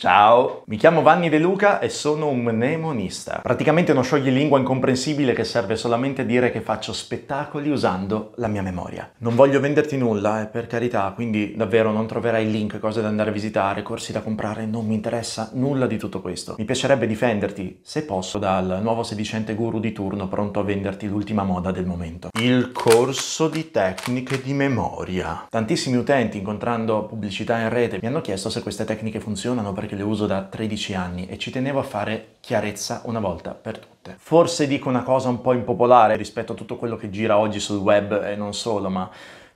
Ciao, mi chiamo Vanni De Luca e sono un mnemonista, praticamente uno scioglilingua incomprensibile che serve solamente a dire che faccio spettacoli usando la mia memoria. Non voglio venderti nulla, eh, per carità, quindi davvero non troverai link, cose da andare a visitare, corsi da comprare, non mi interessa nulla di tutto questo. Mi piacerebbe difenderti, se posso, dal nuovo sedicente guru di turno pronto a venderti l'ultima moda del momento. Il corso di tecniche di memoria. Tantissimi utenti, incontrando pubblicità in rete, mi hanno chiesto se queste tecniche funzionano perché perché le uso da 13 anni e ci tenevo a fare chiarezza una volta per tutte. Forse dico una cosa un po' impopolare rispetto a tutto quello che gira oggi sul web e non solo, ma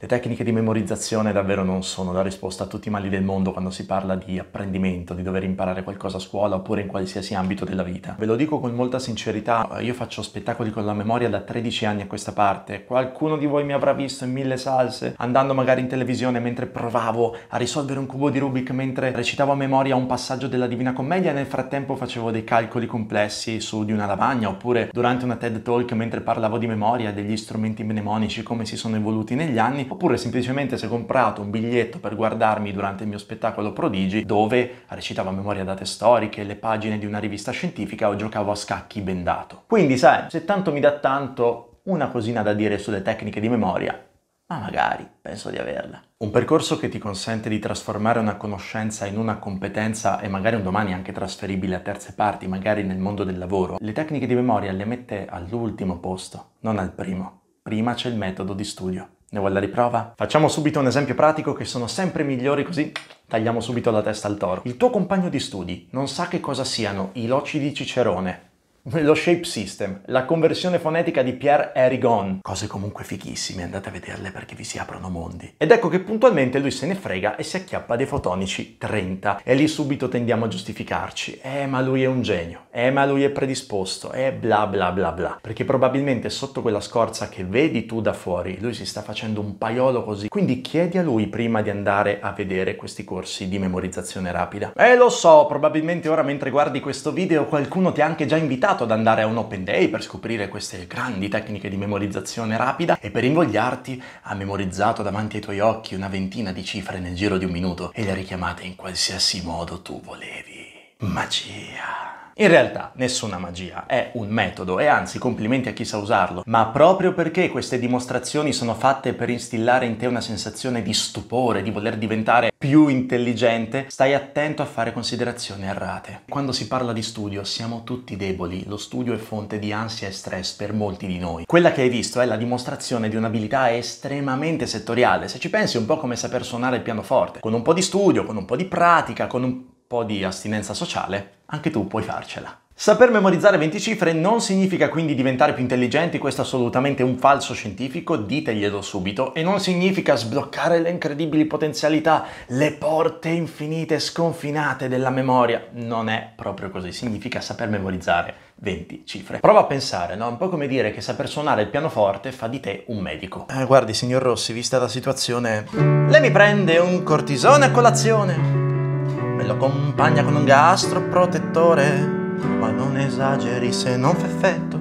le tecniche di memorizzazione davvero non sono la risposta a tutti i mali del mondo quando si parla di apprendimento, di dover imparare qualcosa a scuola oppure in qualsiasi ambito della vita. Ve lo dico con molta sincerità, io faccio spettacoli con la memoria da 13 anni a questa parte. Qualcuno di voi mi avrà visto in mille salse, andando magari in televisione mentre provavo a risolvere un cubo di Rubik mentre recitavo a memoria un passaggio della Divina Commedia e nel frattempo facevo dei calcoli complessi su di una lavagna oppure durante una TED Talk mentre parlavo di memoria, degli strumenti mnemonici, come si sono evoluti negli anni oppure semplicemente se comprato un biglietto per guardarmi durante il mio spettacolo Prodigi, dove recitavo a memoria date storiche, le pagine di una rivista scientifica o giocavo a scacchi bendato. Quindi sai, se tanto mi dà tanto, una cosina da dire sulle tecniche di memoria, ma magari penso di averla. Un percorso che ti consente di trasformare una conoscenza in una competenza e magari un domani anche trasferibile a terze parti, magari nel mondo del lavoro, le tecniche di memoria le mette all'ultimo posto, non al primo. Prima c'è il metodo di studio. Ne vuoi la riprova? Facciamo subito un esempio pratico che sono sempre migliori così tagliamo subito la testa al toro. Il tuo compagno di studi non sa che cosa siano i loci di Cicerone, lo shape system, la conversione fonetica di Pierre Erigon. Cose comunque fichissime, andate a vederle perché vi si aprono mondi. Ed ecco che puntualmente lui se ne frega e si acchiappa dei fotonici 30. E lì subito tendiamo a giustificarci. Eh, ma lui è un genio. Eh, ma lui è predisposto. Eh, bla bla bla bla. Perché probabilmente sotto quella scorza che vedi tu da fuori, lui si sta facendo un paiolo così. Quindi chiedi a lui prima di andare a vedere questi corsi di memorizzazione rapida. Eh, lo so, probabilmente ora mentre guardi questo video qualcuno ti ha anche già invitato invitato ad andare a un open day per scoprire queste grandi tecniche di memorizzazione rapida e per invogliarti ha memorizzato davanti ai tuoi occhi una ventina di cifre nel giro di un minuto e le ha richiamate in qualsiasi modo tu volevi. Magia! In realtà nessuna magia, è un metodo e anzi complimenti a chi sa usarlo, ma proprio perché queste dimostrazioni sono fatte per instillare in te una sensazione di stupore, di voler diventare più intelligente, stai attento a fare considerazioni errate. Quando si parla di studio siamo tutti deboli, lo studio è fonte di ansia e stress per molti di noi. Quella che hai visto è la dimostrazione di un'abilità estremamente settoriale, se ci pensi è un po' come saper suonare il pianoforte, con un po' di studio, con un po' di pratica, con un po' di astinenza sociale, anche tu puoi farcela. Saper memorizzare 20 cifre non significa quindi diventare più intelligenti, questo è assolutamente un falso scientifico, diteglielo subito, e non significa sbloccare le incredibili potenzialità, le porte infinite, sconfinate della memoria. Non è proprio così, significa saper memorizzare 20 cifre. Prova a pensare, no? Un po' come dire che saper suonare il pianoforte fa di te un medico. Eh, guardi, signor Rossi, vista la situazione... Lei mi prende un cortisone a colazione me lo accompagna con un gastro protettore. Ma non esageri se non fa effetto,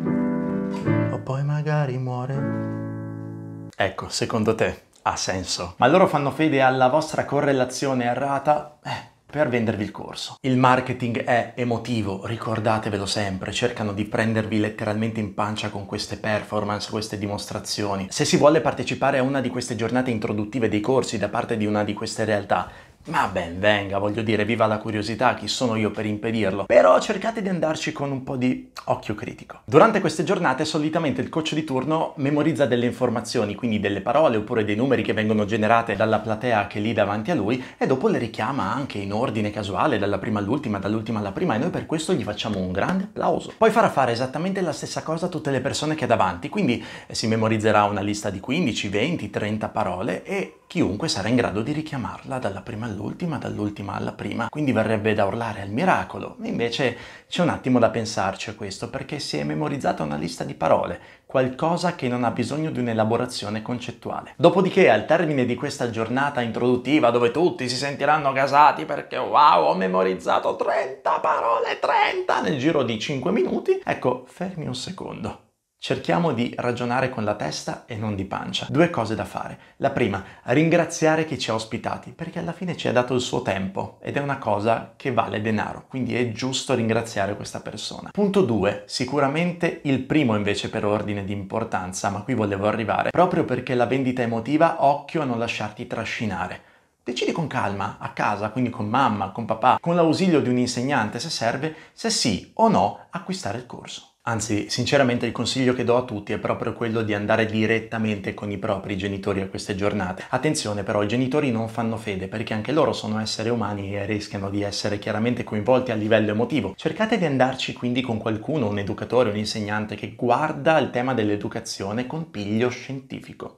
o poi magari muore. Ecco, secondo te ha senso. Ma loro fanno fede alla vostra correlazione errata? Eh, per vendervi il corso. Il marketing è emotivo, ricordatevelo sempre, cercano di prendervi letteralmente in pancia con queste performance, queste dimostrazioni. Se si vuole partecipare a una di queste giornate introduttive dei corsi da parte di una di queste realtà, ma ben venga, voglio dire, viva la curiosità, chi sono io per impedirlo? Però cercate di andarci con un po' di occhio critico. Durante queste giornate solitamente il coach di turno memorizza delle informazioni, quindi delle parole oppure dei numeri che vengono generate dalla platea che è lì davanti a lui e dopo le richiama anche in ordine casuale, dalla prima all'ultima, dall'ultima alla prima e noi per questo gli facciamo un grande applauso. Poi farà fare esattamente la stessa cosa a tutte le persone che ha davanti, quindi eh, si memorizzerà una lista di 15, 20, 30 parole e chiunque sarà in grado di richiamarla dalla prima all'ultima all'ultima, dall'ultima alla prima, quindi verrebbe da urlare al miracolo. Invece c'è un attimo da pensarci a questo, perché si è memorizzata una lista di parole, qualcosa che non ha bisogno di un'elaborazione concettuale. Dopodiché, al termine di questa giornata introduttiva, dove tutti si sentiranno gasati perché wow, ho memorizzato 30 parole, 30 nel giro di 5 minuti, ecco, fermi un secondo Cerchiamo di ragionare con la testa e non di pancia. Due cose da fare. La prima, ringraziare chi ci ha ospitati, perché alla fine ci ha dato il suo tempo ed è una cosa che vale denaro, quindi è giusto ringraziare questa persona. Punto 2, sicuramente il primo invece per ordine di importanza, ma qui volevo arrivare, proprio perché la vendita emotiva, occhio a non lasciarti trascinare. Decidi con calma, a casa, quindi con mamma, con papà, con l'ausilio di un insegnante se serve, se sì o no acquistare il corso. Anzi, sinceramente il consiglio che do a tutti è proprio quello di andare direttamente con i propri genitori a queste giornate. Attenzione però, i genitori non fanno fede perché anche loro sono esseri umani e rischiano di essere chiaramente coinvolti a livello emotivo. Cercate di andarci quindi con qualcuno, un educatore, un insegnante che guarda il tema dell'educazione con piglio scientifico.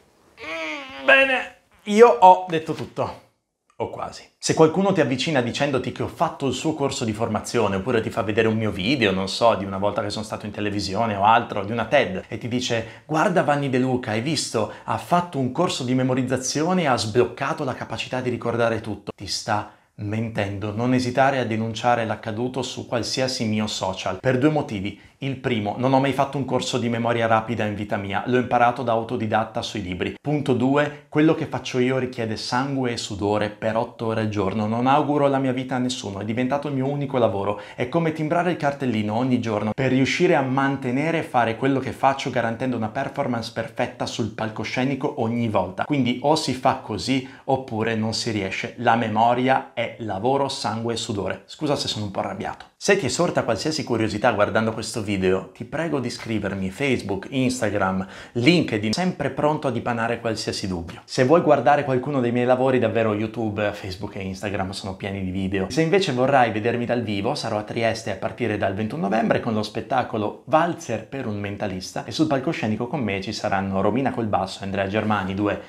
Mm, bene, io ho detto tutto. O quasi. Se qualcuno ti avvicina dicendoti che ho fatto il suo corso di formazione, oppure ti fa vedere un mio video, non so, di una volta che sono stato in televisione o altro, di una TED, e ti dice guarda Vanni De Luca, hai visto, ha fatto un corso di memorizzazione e ha sbloccato la capacità di ricordare tutto, ti sta mentendo. Non esitare a denunciare l'accaduto su qualsiasi mio social, per due motivi. Il primo, non ho mai fatto un corso di memoria rapida in vita mia, l'ho imparato da autodidatta sui libri. Punto 2, quello che faccio io richiede sangue e sudore per 8 ore al giorno, non auguro la mia vita a nessuno, è diventato il mio unico lavoro, è come timbrare il cartellino ogni giorno per riuscire a mantenere e fare quello che faccio garantendo una performance perfetta sul palcoscenico ogni volta. Quindi o si fa così oppure non si riesce, la memoria è lavoro, sangue e sudore. Scusa se sono un po' arrabbiato. Se ti è sorta qualsiasi curiosità guardando questo video, video, ti prego di scrivermi Facebook, Instagram, LinkedIn, sempre pronto a dipanare qualsiasi dubbio. Se vuoi guardare qualcuno dei miei lavori, davvero YouTube, Facebook e Instagram sono pieni di video. Se invece vorrai vedermi dal vivo, sarò a Trieste a partire dal 21 novembre con lo spettacolo Valzer per un mentalista e sul palcoscenico con me ci saranno Romina Colbasso e Andrea Germani, due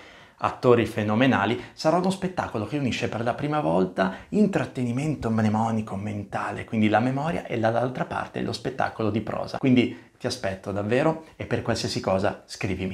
attori fenomenali, sarà uno spettacolo che unisce per la prima volta intrattenimento mnemonico mentale, quindi la memoria, e dall'altra parte lo spettacolo di prosa. Quindi ti aspetto davvero e per qualsiasi cosa scrivimi.